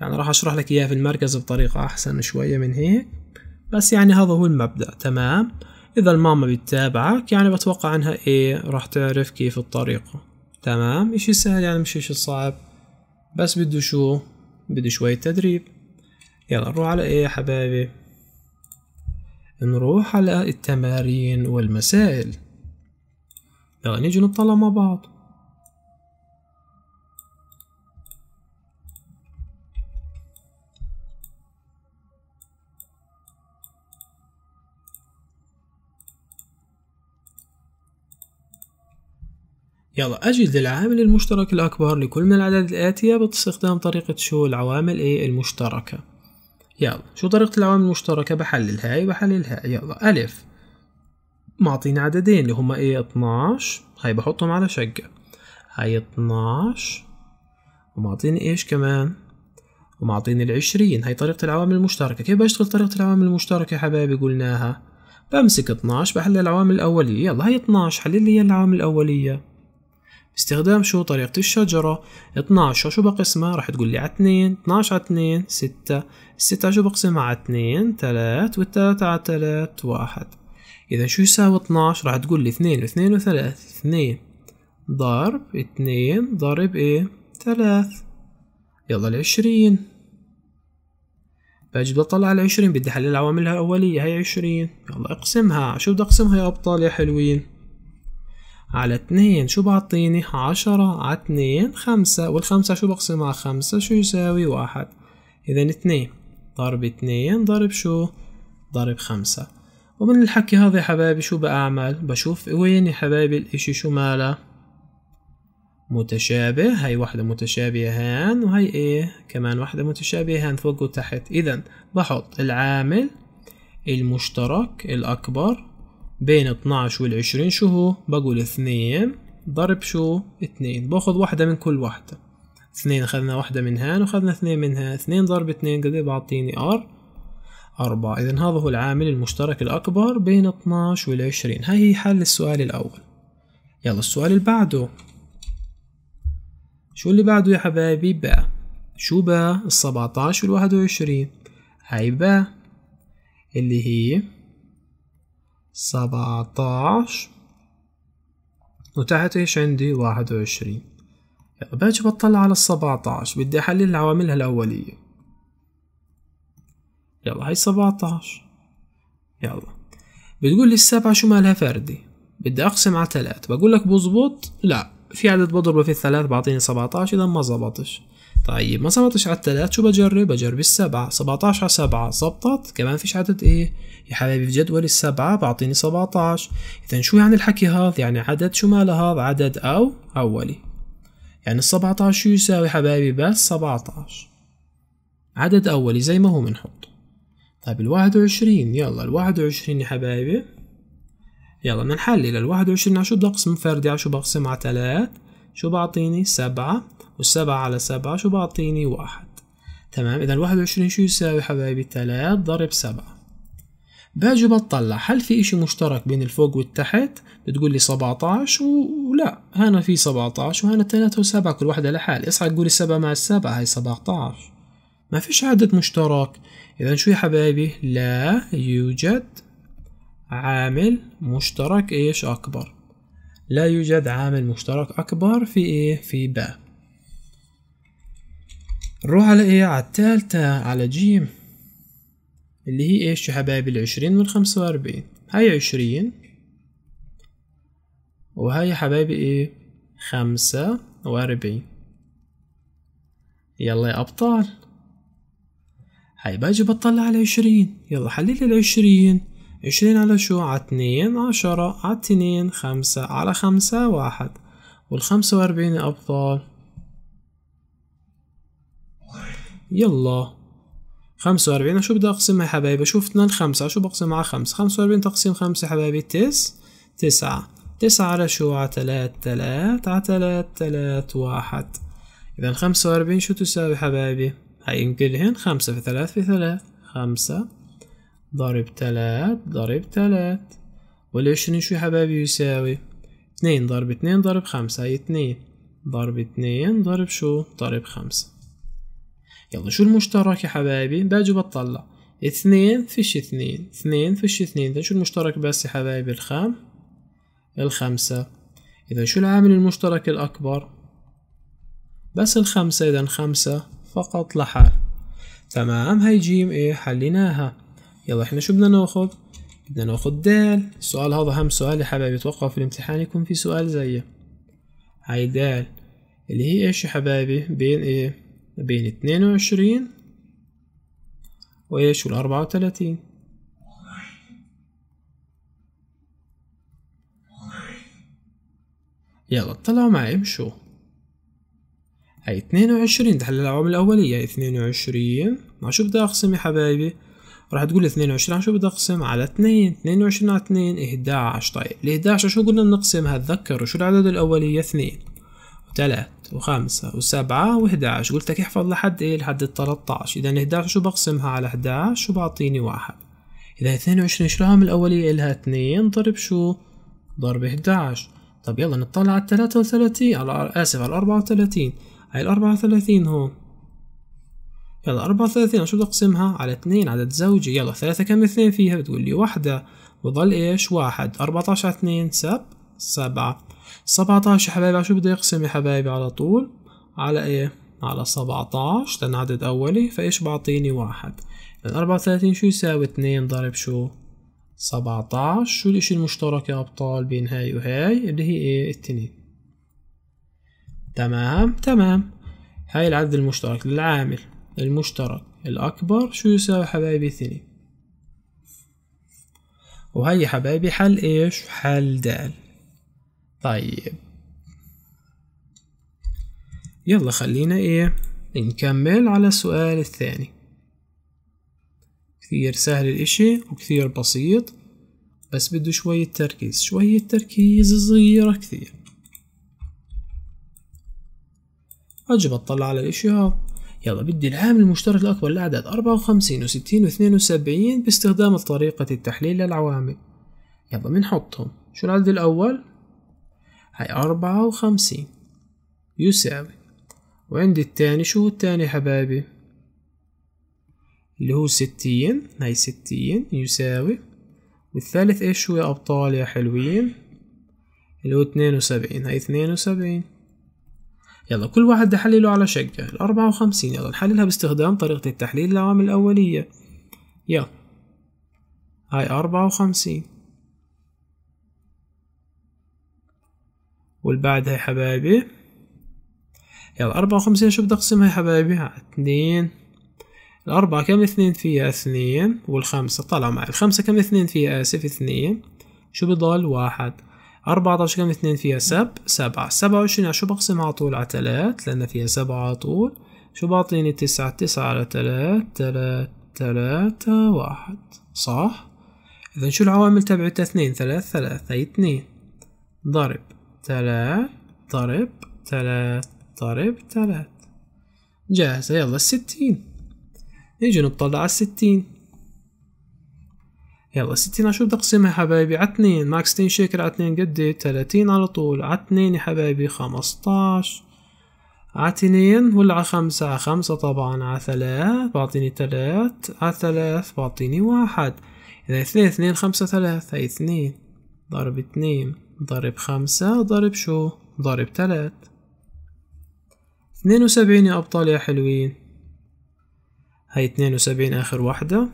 يعني راح أشرح لك إياه في المركز بطريقة أحسن شوية من هيك بس يعني هذا هو المبدأ تمام إذا الماما بتتابعك يعني بتوقع أنها إيه راح تعرف كيف الطريقة تمام إشي سهل يعني مش إشي صعب بس بده شو بده شوية تدريب يلا نروح على إيه يا حبايبي نروح على التمارين والمسائل يلا نيجي نطلع مع بعض يلا أجد العامل المشترك الأكبر لكل من الأعداد الآتية باستخدام طريقة شو العوامل إيه المشتركة يلا شو طريقة العوامل المشتركة بحلل هاي بحلل هاي يلا ألف معطيني عددين اللي هما ايه 12 هاي بحطهم على شقة هاي 12 ومعطيني ايش كمان ومعطيني العشرين هاي طريقة العوامل المشتركة كيف بشتغل طريقة العوامل المشتركة يا حبايبي قلناها بمسك 12 بحلل العوامل الأولية يلا هاي 12 حلل لي العوامل الأولية باستخدام شو طريقة الشجرة 12 شو بقسمها راح تقول لي على 2 12 على 2 6 الستة شو بقسمها على 2 3 والتلاتة على 3 1 إذا شو يساوي اتناش راح تقول لي اثنين واثنين وثلاث اثنين ضرب اثنين ضرب ايه ثلاث يلا العشرين باجي بدي اطلع على العشرين بدي احلل عواملها الأولية هي عشرين يلا اقسمها شو بدي اقسمها يا أبطال يا حلوين على اثنين شو بعطيني عشرة على اثنين خمسة والخمسة شو بقسمها خمسة شو يساوي واحد إذا اثنين ضرب اثنين ضرب شو ضرب خمسة ومن الحكي هذا يا حبايبي شو بأعمل بشوف وين يا حبايبي الاشي شو ماله متشابه هاي واحدة متشابهة هان وهي ايه كمان واحدة متشابهة هان فوق وتحت اذا بحط العامل المشترك الأكبر بين 12 والعشرين شو هو بقول اثنين ضرب شو اثنين باخذ واحدة من كل واحدة اثنين أخذنا واحدة من هان وأخذنا اثنين من هان اثنين ضرب اثنين قد إيه؟ بعطيني ار 4 إذا هذا هو العامل المشترك الأكبر بين 12 وال 20 هاي هي حل السؤال الأول يلا السؤال اللي بعده شو اللي بعده يا حبايبي باء شو باء ال 17 وال 21 هاي باء اللي هي 17 وتحت ايش عندي 21 يلا باجي بطلع على ال 17 بدي احلل عواملها الأولية يلا هاي عشر يلا بتقول لي السبعة شو مالها فردي بدي أقسم على تلات بقول لك بزبط لا في عدد بضربه في الثلاث بعطيني عشر إذا ما زبطش طيب ما زبطش على الثلاث شو بجرب بجرب السبعة سبعتاش على سبعة زبطت كمان فيش عدد ايه يا حبايبي في جدول السبعة بعطيني عشر اذا شو يعني الحكي هذا يعني عدد شو مالها هذا عدد او اولي يعني عشر شو يساوي حبايبي بس عشر عدد اولي زي ما هو بنحطه طيب الواحد وعشرين يلا الواحد وعشرين يا حبايبي يلا نحلل الواحد وعشرين على شو بدي أقسم فردي على شو بقسم على تلات شو بعطيني سبعة والسبعة على سبعة شو بعطيني واحد تمام إذا الواحد وعشرين شو يساوي حبايبي تلات ضرب سبعة باجي بطلع هل في اشي مشترك بين الفوق والتحت بتقول لي 17 ولا هنا في 17 وهنا 3 و7 كل واحدة لحال اصحى تقولي 7 مع السبعة هاي 17 ما فيش عدد مشترك إذا شو يا حبايبي لا يوجد عامل مشترك إيش أكبر لا يوجد عامل مشترك أكبر في إيه في باء نروح على إيه على التالتة على جيم اللي هي إيش يا حبايبي العشرين من خمسة وأربعين هاي عشرين وهاي يا حبايبي إيه خمسة وأربعين يلا يا أبطال هاي باجي بطلع على عشرين يلا حلل العشرين عشرين على شو على اتنين عشرة على اتنين خمسة على خمسة واحد والخمسة واربعين أبطال يلا خمسة واربعين شو بدي أقسمها يا حبايبي شوف اتنين خمسة شو بقسم على خمسة خمسة واربعين تقسيم خمسة يا حبايبي تس تسعة تسعة على شو على تلات تلات على تلات تلات واحد إذا خمسة واربعين شو تساوي حبايبي هاي هينقلهن خمسة في ثلاث في ثلاث خمسة ضرب ثلاث ضرب ثلاث والعشرين شو يا حبايبي يساوي اثنين ضرب اثنين ضرب خمسة هي اثنين ضرب اثنين ضرب شو ضرب خمسة يلا شو المشترك يا حبايبي باجي بطلع اثنين فيش اثنين اثنين فيش اثنين اذا شو المشترك بس يا حبايبي الخام الخمسة اذا شو العامل المشترك الاكبر بس الخمسة اذا خمسة فقط لحال تمام هاي جيم ايه حليناها يلا احنا شو بدنا ناخذ بدنا ناخذ دال السؤال هذا هم سؤال يا حبايبي اتوقع في الامتحان يكون في سؤال زيه هاي دال اللي هي ايش يا حبايبي بين ايه بين 22 وعشرين وايش والاربعة وتلاتين يلا اطلعوا معي امشوا هاي اثنين وعشرين تحل العوامل الأولية اثنين وعشرين شو بدي أقسم يا حبايبي راح تقول اثنين وعشرين شو بدي أقسم على اثنين اثنين وعشرين على اثنين 11 طيب ال 11 شو قلنا نقسمها تذكروا شو الأعداد الأولية اثنين و وخمسة وسبعة 11 قلت لك احفظ لحد إيه لحد 13 إذا 11 شو بقسمها على 11 شو بعطيني واحد إذا اثنين وعشرين شو العوامل الأولية إلها اثنين ضرب شو ضرب 11 طب يلا نطلع على 33 وثلاثين على آسف على 34 هاي الأربعة وثلاثين هون يلا أربعة وثلاثين أنا شو بدي أقسمها على اتنين عدد زوجي يلا ثلاثة كم اثنين فيها بتقول لي واحدة وظل إيش واحد أربعة عشر اثنين سب سبعة سبعة عشر يا حبايبي على شو بدي أقسم يا حبايبي على طول على إيه على سبعة عشر لأن عدد أولي فإيش بعطيني واحد الأربعة وثلاثين شو يساوي اتنين ضرب شو سبعة عشر شو الإشي المشترك يا أبطال بين هاي وهاي اللي هي إيه اتنين تمام تمام هاي العدد المشترك للعامل المشترك الأكبر شو يساوي حبايبي اثنين وهي حبايبي حل ايش حل د طيب يلا خلينا ايه نكمل على السؤال الثاني كثير سهل الاشي وكثير بسيط بس بده شوية تركيز شوية تركيز صغيرة كثير أجب أطلع على الإشهار يلا بدي العامل المشترك الأكبر لأعداد أربعة وخمسين وستين واثنين وسبعين باستخدام طريقة التحليل للعوامل يلا بنحطهم شو العدد الأول؟ هاي أربعة وخمسين يساوي وعندي الثاني شو الثاني حبايبي؟ اللي هو ستين هاي ستين يساوي والثالث ايش هو يا أبطال يا حلوين؟ اللي هو 72 وسبعين هاي اثنين وسبعين يلا كل واحد حلله على شقة الأربعة وخمسين يلا نحللها باستخدام طريقة التحليل العوامل الأولية يلا هاي أربعة وخمسين والبعدها يا حبايبي يلا أربعة وخمسين شو بدي أقسمها يا حبايبي اتنين الأربعة كم اثنين فيها اثنين والخمسة طلع معي الخمسة كم اثنين فيها آسف اثنين شو بضل واحد 14 كم 2 فيها سب 7 27 شو بقسمها على طول على 3 لأن فيها 7 على طول شو بعطيني 9 9 على 3 3 3 1 صح؟ إذا شو العوامل تبعتها 2 3 3 هي 2 ضرب 3 ضرب 3 ضرب 3 جاهزة يلا الستين نيجي نطلع على الستين يلا ستين شو بدي اقسمها حبايبي عتنين ماكس تين شيكر عتنين قدي إيه؟ تلاتين على طول عتنين يا حبايبي خمستاش عتنين ولا عخمسة عخمسة طبعا عثلاث بعطيني تلات عثلاث بعطيني واحد اذا اثنين اثنين خمسة ثلاث هاي اثنين ضرب اثنين ضرب خمسة ضرب شو ضرب تلات اثنين وسبعين يا ابطال يا حلوين هاي اثنين وسبعين اخر واحدة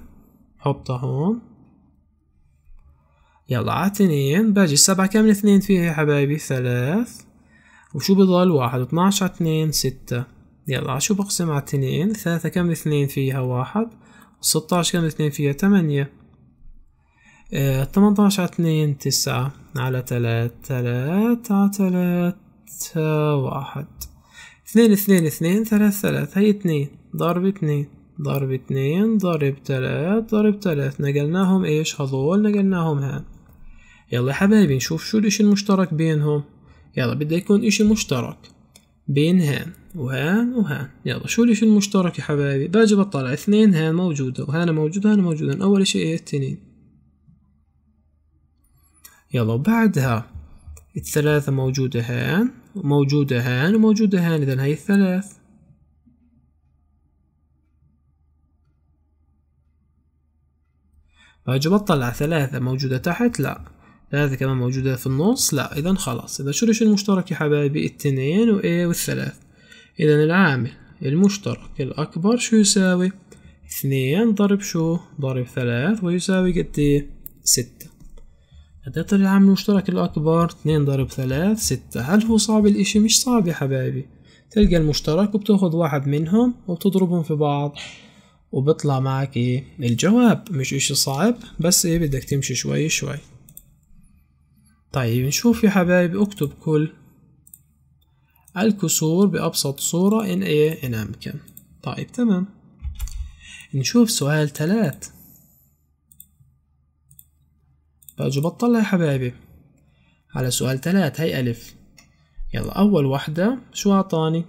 حطها هون يلا عتنين باجي السبعة كامل اثنين فيها يا حبايبي ثلاث وشو بضل واحد واتناش عتنين ستة يلا عشو بقسم عتنين ثلاثة كامل اثنين فيها واحد وستاش كامل آه، اثنين فيها تمانية اه تمنتاش عالتنين تسعة على تلات تلات على تلات واحد اثنين اثنين اثنين ثلاث ثلاث هي اثنين ضرب اثنين ضرب اثنين ضرب تلات ضرب تلات نقلناهم ايش هذول نقلناهم هان يلا يا حبايبي نشوف شو الاشي المشترك بينهم يلا بده يكون اشي مشترك بين هان وهان وهان يلا شو الاشي المشترك يا حبايبي باجي بطلع اثنين هان موجودة وهان موجودة هان موجودة اول اشي ايه التنين يلا وبعدها الثلاثة موجودة هان وموجودة هان وموجودة هان اذا هاي الثلاث باجي بطلع ثلاثة موجودة تحت لا هذه كمان موجودة في النص لا إذا خلاص إذا شو ليش المشترك يا حبايبي التنين و A والثلاث إذا العامل المشترك الأكبر شو يساوي اثنين ضرب شو ضرب ثلاث ويساوي قد إيه ستة أداة العامل المشترك الأكبر اثنين ضرب ثلاث ستة هل هو صعب الإشي مش صعب يا حبايبي تلقى المشترك وبتأخذ واحد منهم وبتضربهم في بعض وبطلع معك ايه الجواب مش اشي صعب بس ايه بدك تمشي شوي شوي طيب نشوف يا حبايبي اكتب كل الكسور بأبسط صورة إن إيه إن أمكن طيب تمام نشوف سؤال ثلاث باجي بطلع يا حبايبي على سؤال ثلاث هي ألف يلا أول واحدة شو أعطاني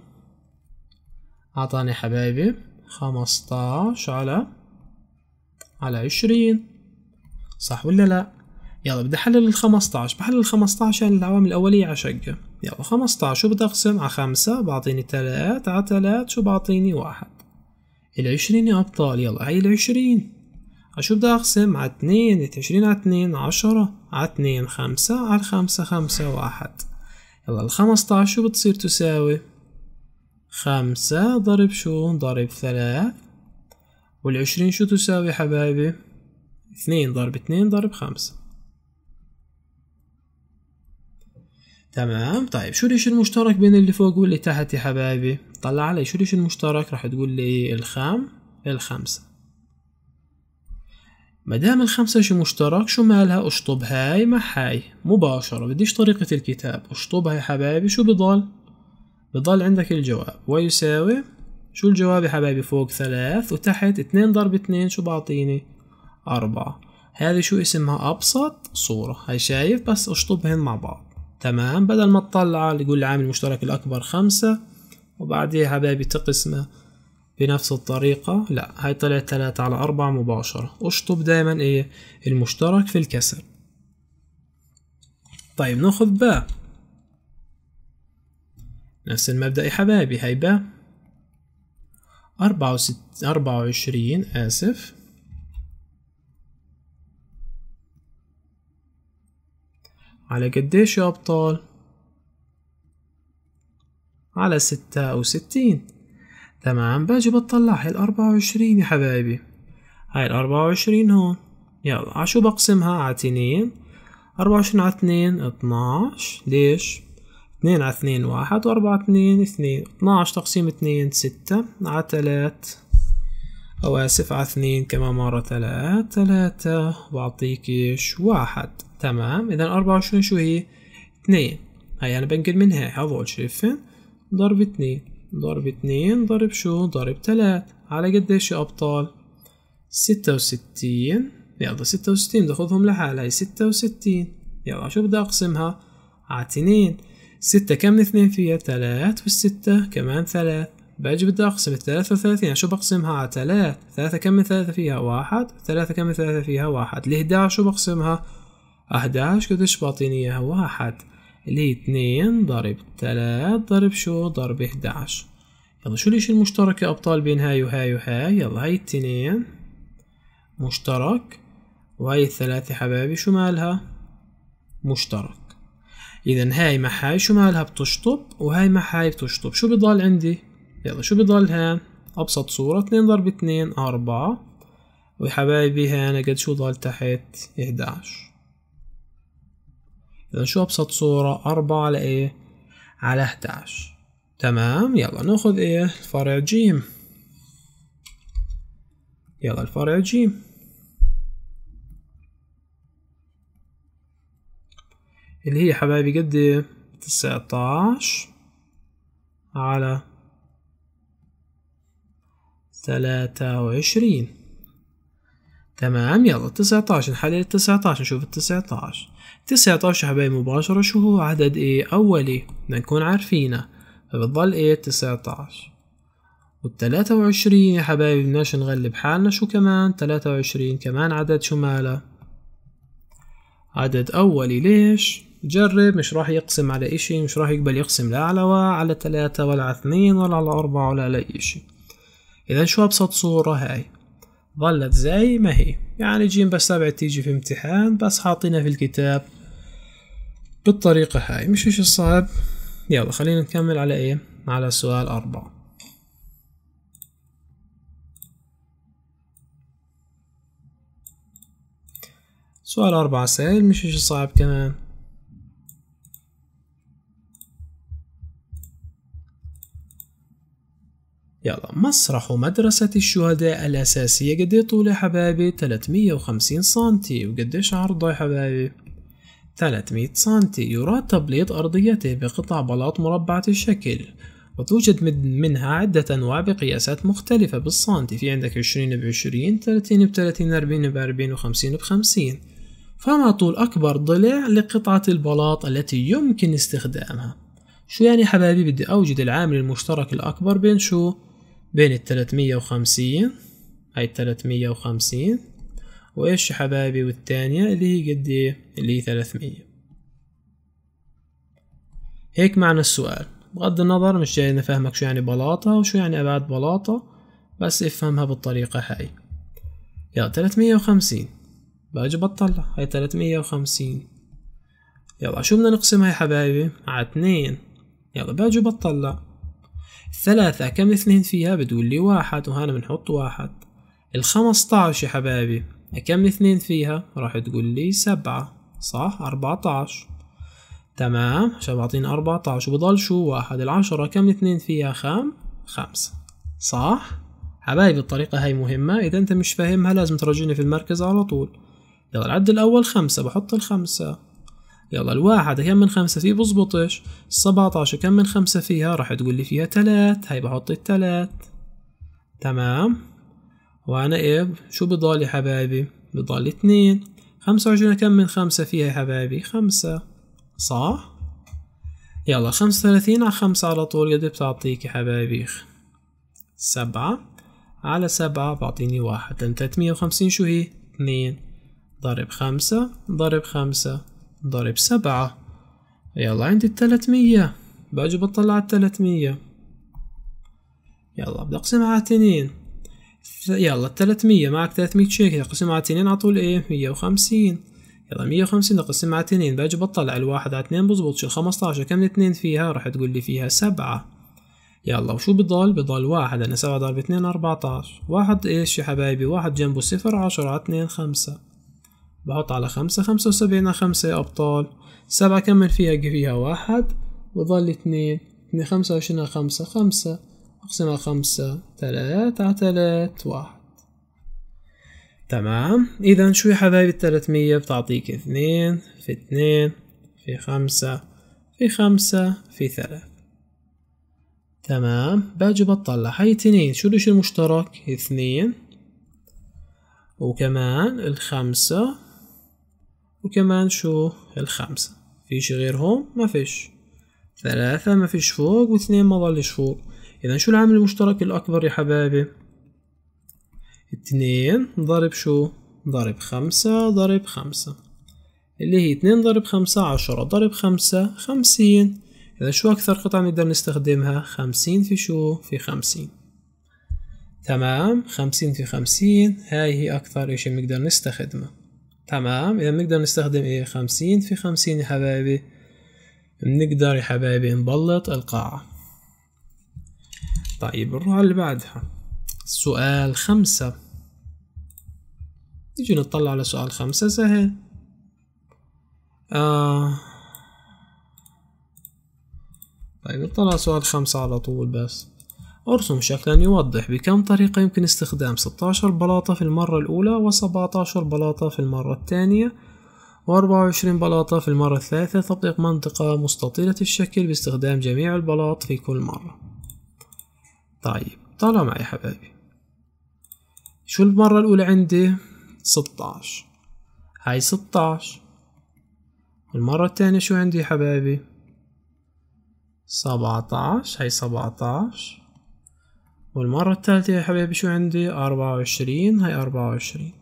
أعطاني حبايبي خمستاش على على عشرين صح ولا لأ يلا بدي احلل ال 15 بحلل ال 15 يعني العوامل الاوليه على شقه يلا 15 شو بدي اقسم على 5 بعطيني 3 على 3 شو بعطيني 1 ال 20 يا ابطال يلا هي ال 20 شو بدي اقسم على 2 20 على 2 10 على 2 5 على 5 5 1 يلا ال 15 شو بتصير تساوي 5 ضرب شو ضرب 3 وال 20 شو تساوي حبايبي 2 ضرب 2 ضرب 5 تمام طيب شو الاشي المشترك بين اللي فوق واللي تحت يا حبايبي طلع علي شو الاشي المشترك راح تقول لي الخام الخمسة مدام الخمسة شي مشترك شو مالها اشطب هاي مع هاي مباشرة بديش طريقة الكتاب اشطبها يا حبايبي شو بضل بضل عندك الجواب ويساوي شو الجواب يا حبايبي فوق ثلاث وتحت اتنين ضرب اتنين شو بعطيني أربعة هذه شو اسمها أبسط صورة هاي شايف بس اشطبهن مع بعض تمام بدل ما تطلع يقول لي عامل المشترك الأكبر خمسة وبعديها حبايبي تقسمه بنفس الطريقة لا هاي طلعت تلاتة على أربعة مباشرة اشطب دايما ايه المشترك في الكسر طيب ناخذ باء نفس المبدأ يا حبايبي هاي باء أربعة وست أربعة وعشرين آسف على قديش يا أبطال؟ على ستة وستين تمام باجي بطلع هاي الأربعة وعشرين يا حبايبي هاي الأربعة وعشرين هون يلا عشو بقسمها على اتنين أربعة وعشرين على اتنين اتناش ليش؟ اتنين على اتنين واحد وأربعة اتنين اثنين اتناش تقسيم اتنين ستة على تلات أو آسف على اثنين كمان مرة تلات تلاتة بعطيكش واحد تمام اذا 24 شو هي 2 هاي انا بنقل منها هذول شايفين ضرب 2 ضرب 2 ضرب شو ضرب 3 على قديش يا ابطال 66 يلا 66 بدي اخذهم لحالها هي 66 يلا شو بدي اقسمها على 2 6 كم 2 فيها 3 وال6 كمان 3 باجي بدي اقسم ال 33 يعني شو بقسمها على 3 3 كم من 3 فيها 1 3 كم من 3 فيها 1 ال 11 شو بقسمها 11 قد ايش بعطيني اياها واحد هي اثنين ضرب ثلاث ضرب شو ضرب 11 يلا شو الاشي المشترك يا ابطال بين هاي وهاي وهاي يلا هاي التنين مشترك وهاي الثلاثة حبايبي شو مالها مشترك اذا هاي مع هاي شو مالها بتشطب وهاي مع هاي بتشطب شو بضل عندي يلا شو بضل هان ابسط صورة اثنين ضرب اثنين اربعة ويا حبايبي هان قد شو ضل تحت 11 إذا شو أبسط صورة أربعة على إيه؟ على 11 تمام يلا ناخذ إيه؟ الفرع جيم يلا الفرع جيم اللي هي حبايبي قد ايه؟ 19 على ثلاثة وعشرين تمام يلا تسعتاش نحلل التسعتاش نشوف التسعتاش 19 حبايب مباشرة شو هو عدد ايه أولي بدنا نكون عارفينه فبتضل A 19 والتلاتة وعشرين يا حبايبي بدناش نغلب حالنا شو كمان تلاتة وعشرين كمان عدد شو ماله عدد أولي ليش جرب مش راح يقسم على إشي مش راح يقبل يقسم لا على على تلاتة ولا على اثنين ولا على أربعة ولا على أي إشي إذا شو أبسط صورة هاي ظلت زي ما هي يعني جيم بس سبعة تيجي في امتحان بس حاطينها في الكتاب بالطريقة هاي مش إشي صعب يلا خلينا نكمل على ايه على سؤال أربعة سؤال أربعة سهل مش إشي صعب كمان يلا مسرح مدرسة الشهداء الأساسية قد طول يا حبايبي 350 سنتي وقديش عرضه يا حبايبي 300 سنتي يراد تبليط أرضيته بقطع بلاط مربعة الشكل وتوجد منها عدة أنواع بقياسات مختلفة بالسنتي في عندك 20 ب 20 30 ب 30 40 ب 40 و 50 ب 50 فما طول أكبر ضلع لقطعة البلاط التي يمكن استخدامها شو يعني حبايبي بدي أوجد العامل المشترك الأكبر بين شو بين ال 350 هاي 350 وإيش يا حبايبي والثانية اللي هي قد إيه اللي هي 300 هيك معنى السؤال بغض النظر مش جاي نفهمك شو يعني بلاطة وشو يعني أبعاد بلاطة بس افهمها بالطريقة هاي يا 350 باجي بطلع هاي 350 يلا شو بدنا نقسمها يا حبايبي على 2 يلا باجي بطلع ثلاثة كم اثنين فيها بتقولي واحد وهنا بنحط واحد الخمسة عشر يا حبايبي كم اثنين فيها راح تقولي سبعة صح عشر تمام عشان بعطينا عشر وبضل شو واحد العشرة كم اثنين فيها خام خمسة صح حبايبي الطريقة هاي مهمة إذا أنت مش فاهمها لازم تراجعني في المركز على طول يلا العد الأول خمسة بحط الخمسة يلا الواحد كم من خمسة فيه بزبطش السبعة عشر كم من خمسة فيها راح تقول لي فيها تلات هاي بحط التلات تمام وأنا إيه شو بضل يا حبايبي بضل اتنين خمسة وعشرين كم من خمسة فيها يا حبايبي خمسة صح يلا خمسة وثلاثين على خمسة على طول قد إيه بتعطيك يا حبايبي سبعة على سبعة بعطيني واحد لأن تلتمية وخمسين شو هي اتنين ضرب خمسة ضرب خمسة ضرب سبعة يلا عندي التلاتمية باجي بطلع التلاتمية يلا بدي اقسمها على اتنين يلا التلاتمية معك تلاتمية شيكل اقسمها على اتنين على طول ايه مية وخمسين يلا مية وخمسين اقسمها على اتنين باجي بطلع الواحد على اتنين بزبط خمستاشر كم اتنين فيها راح تقول لي فيها سبعة يلا وشو بضل بضل واحد أنا سبعة ضرب اتنين أربعتاش واحد إيش يا حبايبي واحد جنبه صفر عشرة اتنين خمسة بحط على خمسة خمسة وسبعين على خمسة أبطال سبعة كمل فيها فيها واحد وظل اثنين اثنين خمسة وعشرين على خمسة خمسة أقسم على خمسة تلات على تلات واحد تمام إذا شو يا حبايبي التلاتمية بتعطيك اثنين في اثنين في خمسة في خمسة في ثلاث تمام باجي بطلع هاي اثنين شو الاشي المشترك اثنين وكمان الخمسة وكمان شو الخمسة فيش غيرهم ما فيش ثلاثة ما فيش فوق واثنين ما ضلش فوق اذا شو العامل المشترك الاكبر يا حبايبي اثنين ضرب شو ضرب خمسة ضرب خمسة اللي هي اثنين ضرب خمسة عشرة ضرب خمسة خمسين إذا شو أكثر قطعة نقدر نستخدمها خمسين في شو في خمسين تمام خمسين في خمسين هاي هي أكثر إشي بنقدر نستخدمه تمام اذا بنقدر نستخدم ايه خمسين في خمسين يا حبايبي بنقدر يا حبايبي نبلط القاعة طيب نروح على اللي بعدها سؤال خمسة نجي نطلع على سؤال خمسة سهل آه. طيب نطلع سؤال خمسة على طول بس ارسم شكلا يوضح بكم طريقة يمكن استخدام 16 بلاطة في المرة الأولى و17 بلاطة في المرة الثانية و24 بلاطة في المرة الثالثة تطبيق منطقة مستطيلة الشكل باستخدام جميع البلاط في كل مرة طيب طالع معي يا حبايبي شو المرة الأولى عندي 16 هاي 16 المرة الثانية شو عندي يا حبايبي 17 هاي 17 والمرة الثالثة يا حبايبي شو عندي أربعة وعشرين هاي أربعة وعشرين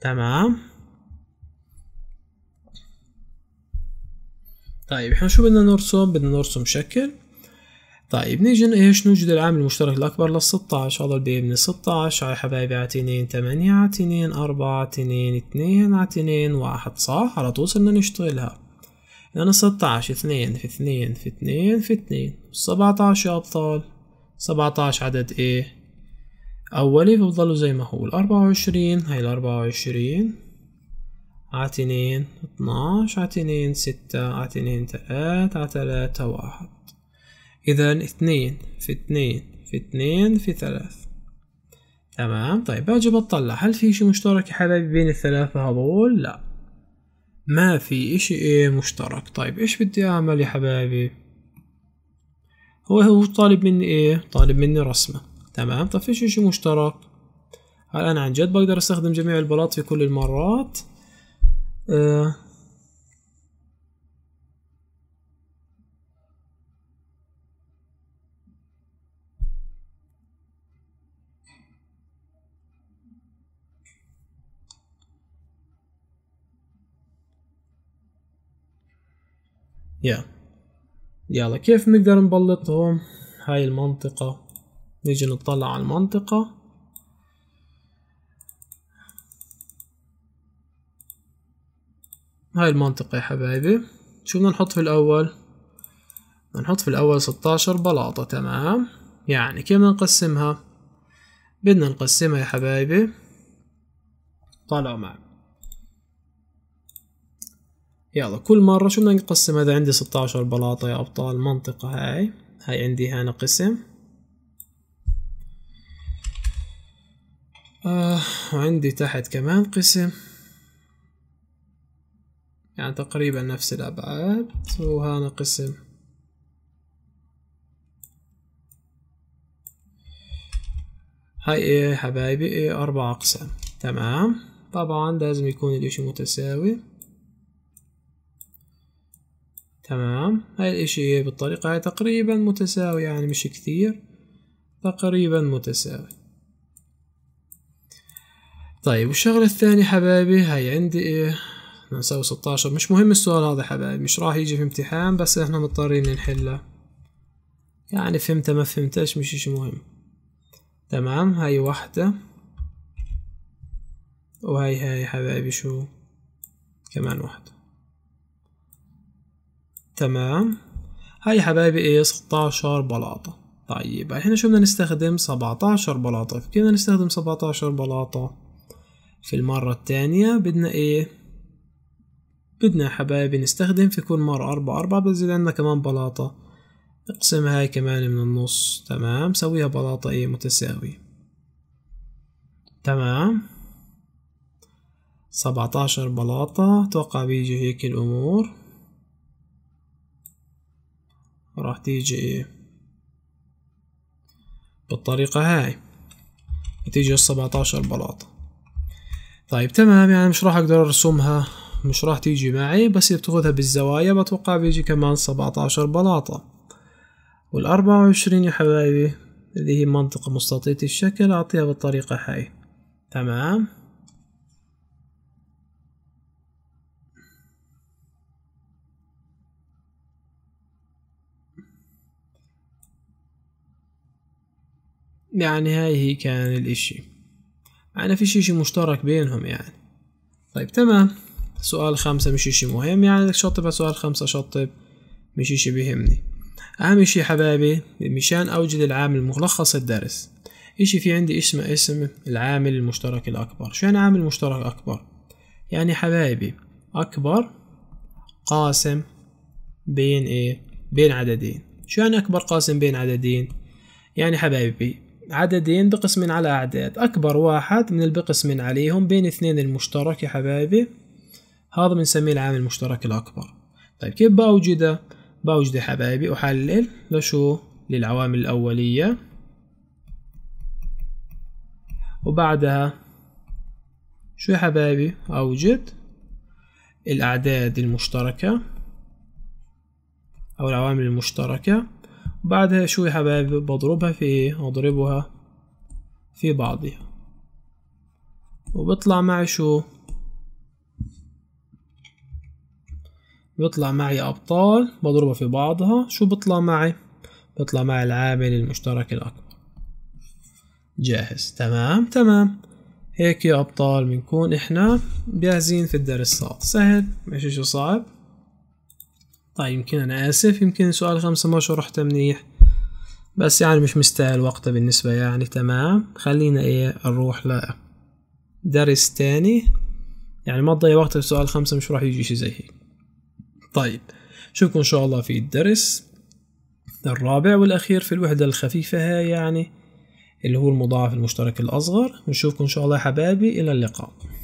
تمام طيب احنا شو بدنا نرسم بدنا نرسم شكل طيب نيجي ايش نوجد العامل المشترك الاكبر لل 16 هذا بيبني 16 يا حبايبي على 2 8 على عتنين 4 عتنين 2 على 1 صح على طول صرنا نشتغلها يعني ستة عشر اثنين في اثنين في اثنين في اثنين سبعة عشر يا أبطال سبعة عشر عدد إيه أولي فبضلوا زي ما هو الأربعة وعشرين هاي الأربعة وعشرين عتنين اتناش عتنين ستة عتنين تلات عتلاتة واحد إذا اثنين في اثنين في اثنين في ثلاث تمام طيب أجي بطلع هل في شي مشترك يا حبايبي بين الثلاثة هذول؟ لأ ما في اشي إيه مشترك طيب ايش بدي اعمل يا حبايبي هو هو طالب مني ايه طالب مني رسمة تمام طيب فيش اشي مشترك هل انا عن جد بقدر استخدم جميع البلاط في كل المرات آه يا يلا كيف نقدر نبلطهم هاي المنطقة نيجي نطلع على المنطقة هاي المنطقة يا حبايبي شو بدنا نحط في الأول نحط في الأول 16 بلاطة تمام يعني كيف بدنا نقسمها بدنا نقسمها يا حبايبي طلعوا معي يلا كل مرة شو بدنا نقسم هذا عندي 16 بلاطة يا أبطال منطقة هاي هاي عندي هنا قسم آه وعندي تحت كمان قسم يعني تقريبا نفس الأبعاد وهنا قسم هاي ايه حبايبي ايه أربع أقسام تمام طبعا لازم يكون الإشي متساوي تمام هاي الاشي بالطريقة هاي تقريبا متساوي يعني مش كثير تقريبا متساوي طيب والشغلة الثانية حبايبي هاي عندي ايه نساوي ستاشر مش مهم السؤال هذا حبايبي مش راح يجي في امتحان بس احنا مضطرين نحله يعني فهمته ما فهمتش مش اشي مهم تمام هاي واحدة وهاي هاي حبايبي شو كمان واحدة تمام هاي حبايبي ايه 16 بلاطة طيب الحين شو بدنا نستخدم 17 بلاطة كيف بدنا نستخدم 17 بلاطة في المرة الثانية بدنا ايه بدنا حبايبي نستخدم في كل مرة أربعة أربعة بنزل عندنا كمان بلاطة نقسم هاي كمان من النص تمام سويها بلاطة ايه متساوية تمام سبعتاشر بلاطة توقع بيجي هيك الأمور راح تيجي بالطريقة هاي السبعة عشر بلاط طيب تمام يعني مش راح اقدر ارسمها مش راح تيجي معي بس اذا بتاخذها بالزوايا بتوقع بيجي كمان سبعة عشر بلاطة والاربعة وعشرين يا حبايبي اللي هي منطقة مستطيلة الشكل اعطيها بالطريقة هاي تمام يعني هاي هي كان الاشي يعني فيش اشي مشترك بينهم يعني طيب تمام سؤال خمسة مش اشي مهم يعني لك شطب سؤال خمسة شطب مش اشي بيهمني اهم اشي حبايبي مشان اوجد العامل ملخص الدرس اشي في عندي اسمه اسم العامل المشترك الاكبر شو يعني عامل مشترك اكبر يعني حبايبي اكبر قاسم بين ايه بين عددين شو يعني اكبر قاسم بين عددين يعني حبايبي عددين بقسم على أعداد أكبر واحد من البقسمين عليهم بين اثنين المشترك يا حبايبي هذا بنسميه العامل المشترك الأكبر طيب كيف بأوجده؟ بأوجده حبايبي أحلل لشو؟ للعوامل الأولية وبعدها شو يا حبايبي؟ أوجد الأعداد المشتركة أو العوامل المشتركة بعدها شو يا حبايبي بضربها في ايه اضربها في بعضها وبطلع معي شو بيطلع معي أبطال بضربها في بعضها شو بيطلع معي بيطلع معي العامل المشترك الأكبر جاهز تمام تمام هيك يا أبطال بنكون إحنا جاهزين في الدرس سهل مش شو صعب طيب يمكن أنا آسف يمكن سؤال خمسة ما شرحته منيح بس يعني مش مستاهل وقته بالنسبة يعني تمام خلينا إيه نروح لدرس تاني يعني ما تضيع وقتك في سؤال خمسة مش راح يجي شي زي هيك طيب نشوفكم إن شاء الله في الدرس الرابع والأخير في الوحدة الخفيفة هاي يعني اللي هو المضاعف المشترك الأصغر نشوفكم إن شاء الله حبايبي إلى اللقاء